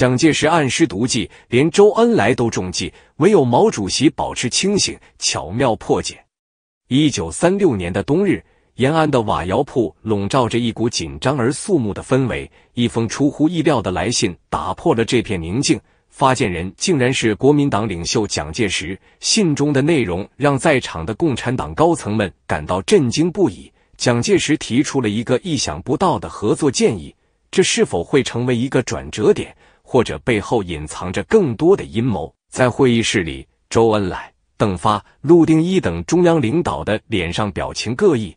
蒋介石暗施毒计，连周恩来都中计，唯有毛主席保持清醒，巧妙破解。一九三六年的冬日，延安的瓦窑铺笼罩着一股紧张而肃穆的氛围。一封出乎意料的来信打破了这片宁静，发件人竟然是国民党领袖蒋介石。信中的内容让在场的共产党高层们感到震惊不已。蒋介石提出了一个意想不到的合作建议，这是否会成为一个转折点？或者背后隐藏着更多的阴谋。在会议室里，周恩来、邓发、陆定一等中央领导的脸上表情各异，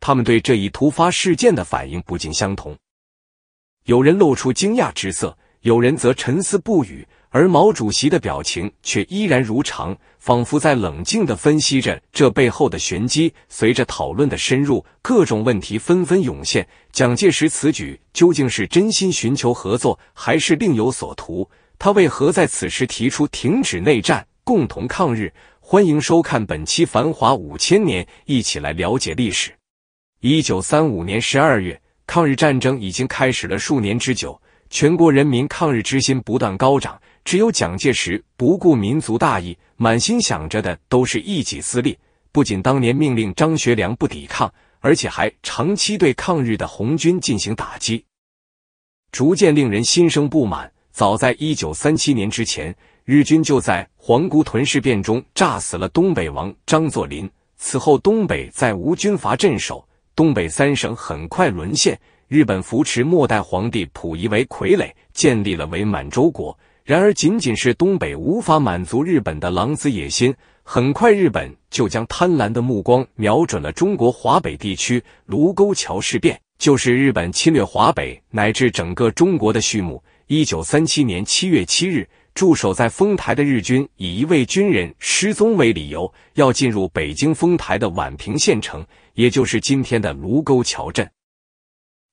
他们对这一突发事件的反应不尽相同。有人露出惊讶之色，有人则沉思不语。而毛主席的表情却依然如常，仿佛在冷静的分析着这背后的玄机。随着讨论的深入，各种问题纷纷涌现：蒋介石此举究竟是真心寻求合作，还是另有所图？他为何在此时提出停止内战，共同抗日？欢迎收看本期《繁华五千年》，一起来了解历史。一九三五年十二月，抗日战争已经开始了数年之久，全国人民抗日之心不断高涨。只有蒋介石不顾民族大义，满心想着的都是一己私利。不仅当年命令张学良不抵抗，而且还长期对抗日的红军进行打击，逐渐令人心生不满。早在一九三七年之前，日军就在皇姑屯事变中炸死了东北王张作霖。此后，东北再无军阀镇守，东北三省很快沦陷。日本扶持末代皇帝溥仪为傀儡，建立了伪满洲国。然而，仅仅是东北无法满足日本的狼子野心。很快，日本就将贪婪的目光瞄准了中国华北地区。卢沟桥事变就是日本侵略华北乃至整个中国的序幕。一九三七年七月七日，驻守在丰台的日军以一位军人失踪为理由，要进入北京丰台的宛平县城，也就是今天的卢沟桥镇，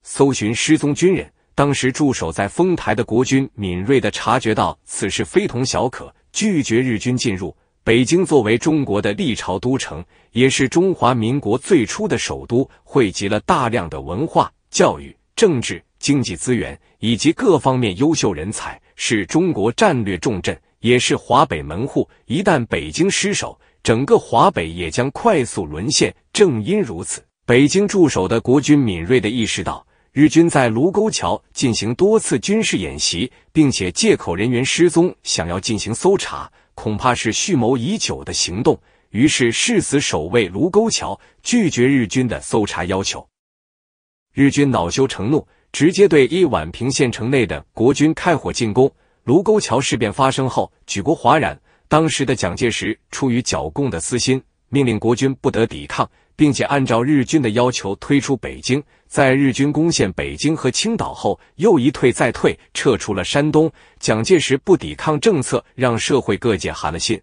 搜寻失踪军人。当时驻守在丰台的国军敏锐的察觉到此事非同小可，拒绝日军进入北京。作为中国的历朝都城，也是中华民国最初的首都，汇集了大量的文化、教育、政治、经济资源，以及各方面优秀人才，是中国战略重镇，也是华北门户。一旦北京失守，整个华北也将快速沦陷。正因如此，北京驻守的国军敏锐的意识到。日军在卢沟桥进行多次军事演习，并且借口人员失踪想要进行搜查，恐怕是蓄谋已久的行动。于是誓死守卫卢沟桥，拒绝日军的搜查要求。日军恼羞成怒，直接对一宛平县城内的国军开火进攻。卢沟桥事变发生后，举国哗然。当时的蒋介石出于剿共的私心，命令国军不得抵抗。并且按照日军的要求推出北京，在日军攻陷北京和青岛后，又一退再退，撤出了山东。蒋介石不抵抗政策让社会各界寒了心，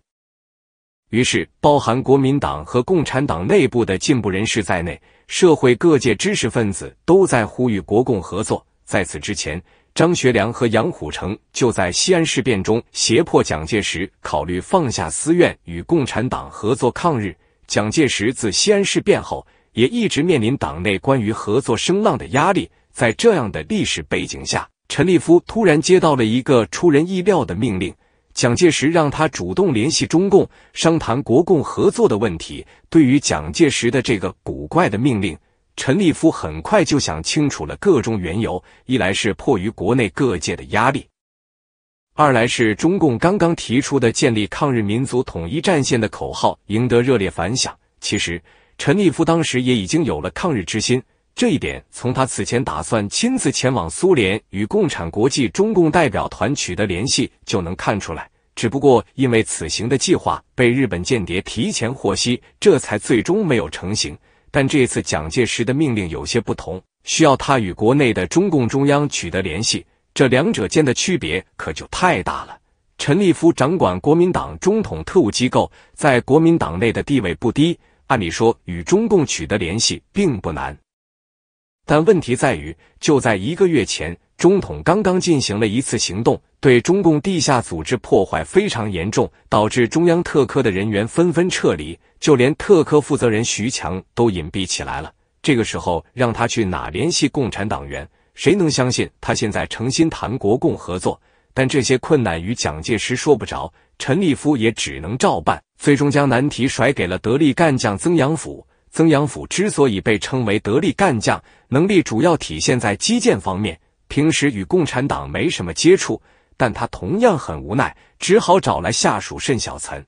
于是，包含国民党和共产党内部的进步人士在内，社会各界知识分子都在呼吁国共合作。在此之前，张学良和杨虎城就在西安事变中胁迫蒋介石考虑放下私怨，与共产党合作抗日。蒋介石自西安事变后，也一直面临党内关于合作声浪的压力。在这样的历史背景下，陈立夫突然接到了一个出人意料的命令：蒋介石让他主动联系中共，商谈国共合作的问题。对于蒋介石的这个古怪的命令，陈立夫很快就想清楚了各种缘由：一来是迫于国内各界的压力。二来是中共刚刚提出的建立抗日民族统一战线的口号赢得热烈反响。其实，陈立夫当时也已经有了抗日之心，这一点从他此前打算亲自前往苏联与共产国际中共代表团取得联系就能看出来。只不过因为此行的计划被日本间谍提前获悉，这才最终没有成型。但这次蒋介石的命令有些不同，需要他与国内的中共中央取得联系。这两者间的区别可就太大了。陈立夫掌管国民党中统特务机构，在国民党内的地位不低，按理说与中共取得联系并不难。但问题在于，就在一个月前，中统刚刚进行了一次行动，对中共地下组织破坏非常严重，导致中央特科的人员纷纷撤离，就连特科负责人徐强都隐蔽起来了。这个时候让他去哪联系共产党员？谁能相信他现在诚心谈国共合作？但这些困难与蒋介石说不着，陈立夫也只能照办，最终将难题甩给了得力干将曾养甫。曾养甫之所以被称为得力干将，能力主要体现在基建方面。平时与共产党没什么接触，但他同样很无奈，只好找来下属盛小岑，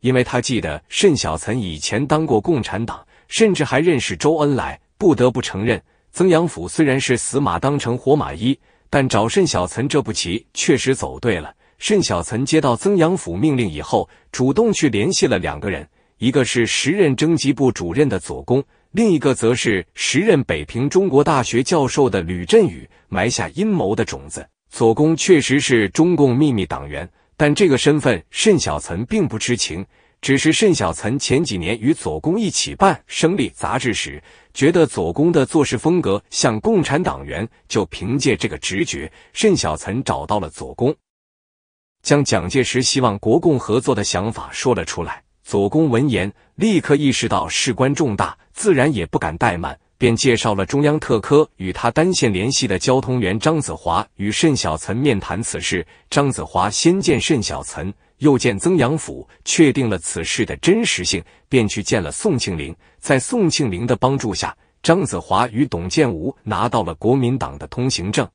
因为他记得盛小岑以前当过共产党，甚至还认识周恩来。不得不承认。曾阳甫虽然是死马当成活马医，但找盛小岑这步棋确实走对了。盛小岑接到曾阳甫命令以后，主动去联系了两个人，一个是时任征集部主任的左公，另一个则是时任北平中国大学教授的吕振宇，埋下阴谋的种子。左公确实是中共秘密党员，但这个身份盛小岑并不知情。只是盛小岑前几年与左公一起办《生力》杂志时。觉得左公的做事风格像共产党员，就凭借这个直觉，盛小岑找到了左公，将蒋介石希望国共合作的想法说了出来。左公闻言，立刻意识到事关重大，自然也不敢怠慢，便介绍了中央特科与他单线联系的交通员张子华与盛小岑面谈此事。张子华先见盛小岑。又见曾养甫，确定了此事的真实性，便去见了宋庆龄。在宋庆龄的帮助下，张子华与董建武拿到了国民党的通行证。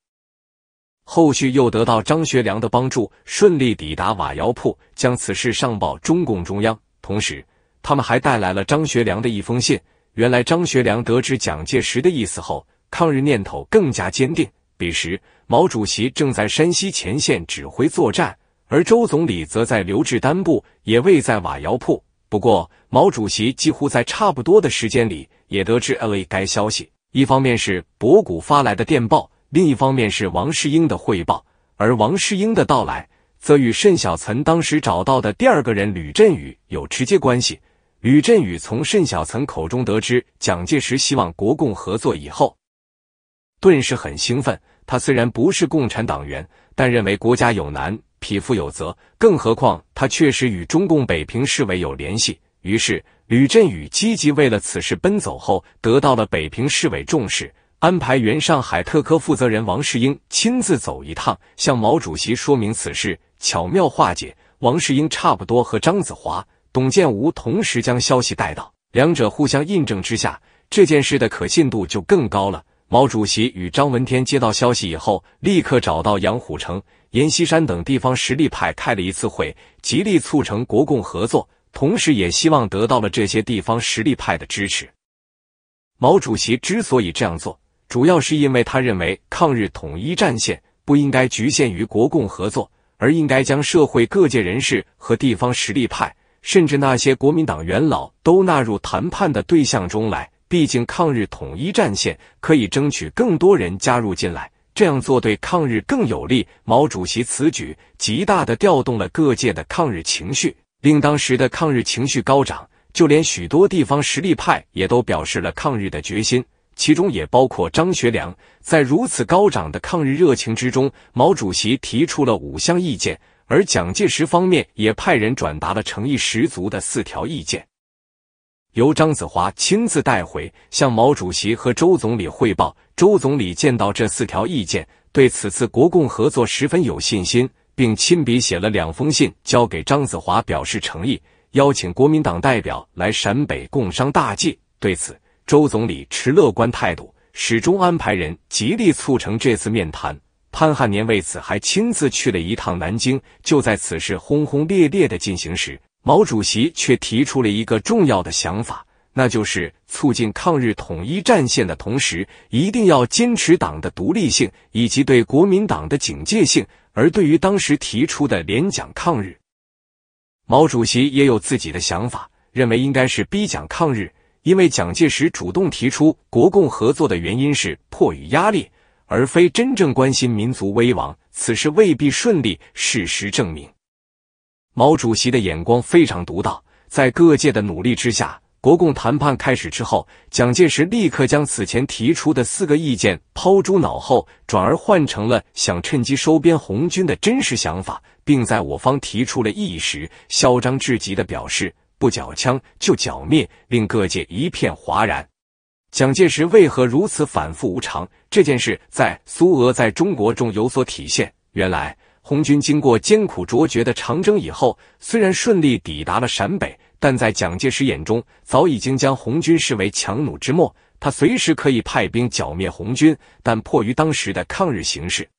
后续又得到张学良的帮助，顺利抵达瓦窑铺，将此事上报中共中央。同时，他们还带来了张学良的一封信。原来，张学良得知蒋介石的意思后，抗日念头更加坚定。彼时，毛主席正在山西前线指挥作战。而周总理则在留置丹部，也未在瓦窑铺。不过，毛主席几乎在差不多的时间里也得知了该消息。一方面是博古发来的电报，另一方面是王世英的汇报。而王世英的到来，则与盛小岑当时找到的第二个人吕振宇有直接关系。吕振宇从盛小岑口中得知蒋介石希望国共合作以后，顿时很兴奋。他虽然不是共产党员，但认为国家有难。匹夫有责，更何况他确实与中共北平市委有联系。于是，吕振宇积极为了此事奔走，后得到了北平市委重视，安排原上海特科负责人王世英亲自走一趟，向毛主席说明此事，巧妙化解。王世英差不多和张子华、董建吾同时将消息带到，两者互相印证之下，这件事的可信度就更高了。毛主席与张闻天接到消息以后，立刻找到杨虎城、阎锡山等地方实力派开了一次会，极力促成国共合作，同时也希望得到了这些地方实力派的支持。毛主席之所以这样做，主要是因为他认为抗日统一战线不应该局限于国共合作，而应该将社会各界人士和地方实力派，甚至那些国民党元老都纳入谈判的对象中来。毕竟，抗日统一战线可以争取更多人加入进来，这样做对抗日更有利。毛主席此举极大的调动了各界的抗日情绪，令当时的抗日情绪高涨，就连许多地方实力派也都表示了抗日的决心，其中也包括张学良。在如此高涨的抗日热情之中，毛主席提出了五项意见，而蒋介石方面也派人转达了诚意十足的四条意见。由张子华亲自带回，向毛主席和周总理汇报。周总理见到这四条意见，对此次国共合作十分有信心，并亲笔写了两封信交给张子华，表示诚意，邀请国民党代表来陕北共商大计。对此，周总理持乐观态度，始终安排人极力促成这次面谈。潘汉年为此还亲自去了一趟南京。就在此事轰轰烈烈的进行时。毛主席却提出了一个重要的想法，那就是促进抗日统一战线的同时，一定要坚持党的独立性以及对国民党的警戒性。而对于当时提出的联蒋抗日，毛主席也有自己的想法，认为应该是逼蒋抗日。因为蒋介石主动提出国共合作的原因是迫于压力，而非真正关心民族危亡。此事未必顺利，事实证明。毛主席的眼光非常独到，在各界的努力之下，国共谈判开始之后，蒋介石立刻将此前提出的四个意见抛诸脑后，转而换成了想趁机收编红军的真实想法，并在我方提出了异议时，嚣张至极的表示不缴枪就剿灭，令各界一片哗然。蒋介石为何如此反复无常？这件事在苏俄在中国中有所体现。原来。红军经过艰苦卓绝的长征以后，虽然顺利抵达了陕北，但在蒋介石眼中，早已经将红军视为强弩之末，他随时可以派兵剿灭红军。但迫于当时的抗日形势，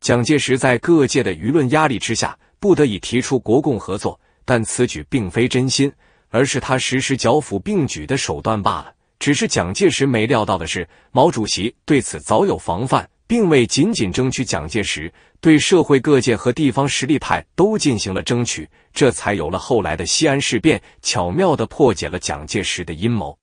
蒋介石在各界的舆论压力之下，不得已提出国共合作，但此举并非真心，而是他实施剿抚并举的手段罢了。只是蒋介石没料到的是，毛主席对此早有防范。并未仅仅争取蒋介石，对社会各界和地方实力派都进行了争取，这才有了后来的西安事变，巧妙地破解了蒋介石的阴谋。